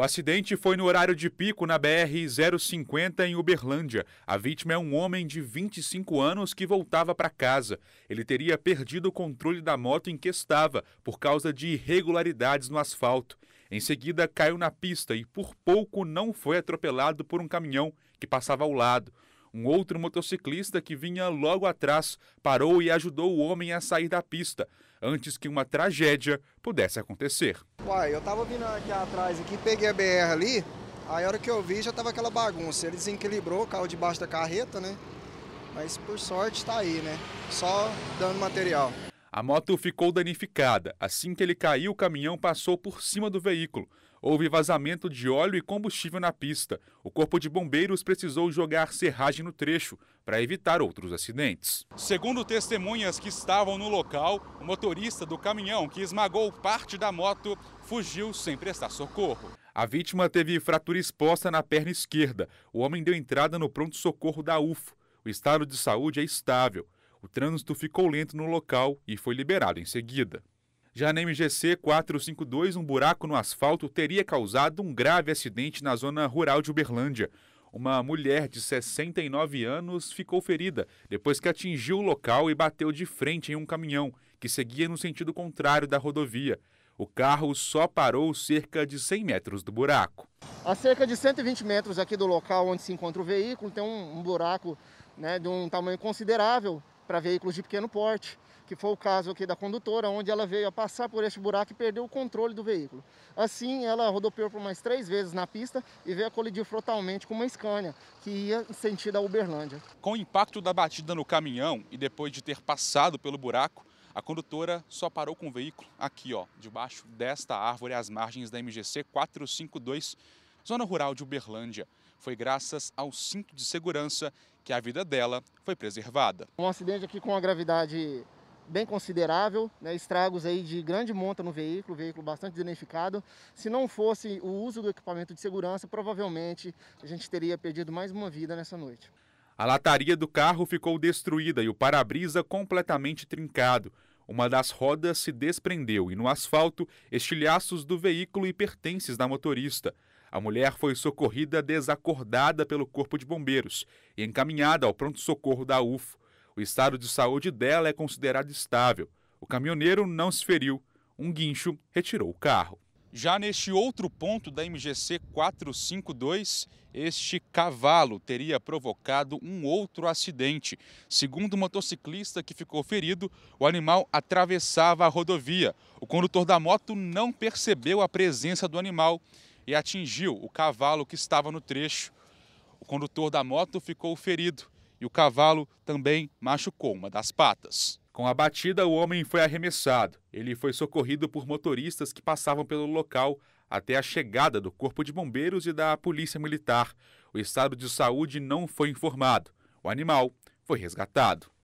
O acidente foi no horário de pico na BR-050 em Uberlândia. A vítima é um homem de 25 anos que voltava para casa. Ele teria perdido o controle da moto em que estava por causa de irregularidades no asfalto. Em seguida, caiu na pista e por pouco não foi atropelado por um caminhão que passava ao lado. Um outro motociclista que vinha logo atrás parou e ajudou o homem a sair da pista antes que uma tragédia pudesse acontecer. Uai, eu tava vindo aqui atrás aqui, peguei a BR ali, aí a hora que eu vi já tava aquela bagunça. Ele desequilibrou, o carro debaixo da carreta, né? Mas por sorte está aí, né? Só dando material. A moto ficou danificada. Assim que ele caiu, o caminhão passou por cima do veículo. Houve vazamento de óleo e combustível na pista. O Corpo de Bombeiros precisou jogar serragem no trecho para evitar outros acidentes. Segundo testemunhas que estavam no local, o motorista do caminhão que esmagou parte da moto fugiu sem prestar socorro. A vítima teve fratura exposta na perna esquerda. O homem deu entrada no pronto-socorro da UFO. O estado de saúde é estável. O trânsito ficou lento no local e foi liberado em seguida. Já na MGC 452, um buraco no asfalto teria causado um grave acidente na zona rural de Uberlândia. Uma mulher de 69 anos ficou ferida depois que atingiu o local e bateu de frente em um caminhão, que seguia no sentido contrário da rodovia. O carro só parou cerca de 100 metros do buraco. A cerca de 120 metros aqui do local onde se encontra o veículo, tem um, um buraco né, de um tamanho considerável para veículos de pequeno é porte, que foi o caso aqui da condutora, onde ela veio a passar por este buraco e perdeu o controle do veículo. Assim, ela rodopiou por mais três vezes na pista e veio a colidir frontalmente com uma Scania, que ia em sentido a Uberlândia. Com o impacto da batida no caminhão e depois de ter passado pelo buraco, a condutora só parou com o veículo aqui, ó, debaixo desta árvore às margens da MGC 452, zona rural de Uberlândia foi graças ao cinto de segurança que a vida dela foi preservada. Um acidente aqui com uma gravidade bem considerável, né, estragos aí de grande monta no veículo, veículo bastante danificado. Se não fosse o uso do equipamento de segurança, provavelmente a gente teria perdido mais uma vida nessa noite. A lataria do carro ficou destruída e o para-brisa completamente trincado. Uma das rodas se desprendeu e no asfalto estilhaços do veículo e pertences da motorista. A mulher foi socorrida desacordada pelo Corpo de Bombeiros e encaminhada ao pronto-socorro da UFO. O estado de saúde dela é considerado estável. O caminhoneiro não se feriu. Um guincho retirou o carro. Já neste outro ponto da MGC 452, este cavalo teria provocado um outro acidente. Segundo o motociclista que ficou ferido, o animal atravessava a rodovia. O condutor da moto não percebeu a presença do animal e atingiu o cavalo que estava no trecho. O condutor da moto ficou ferido e o cavalo também machucou uma das patas. Com a batida, o homem foi arremessado. Ele foi socorrido por motoristas que passavam pelo local até a chegada do Corpo de Bombeiros e da Polícia Militar. O estado de saúde não foi informado. O animal foi resgatado.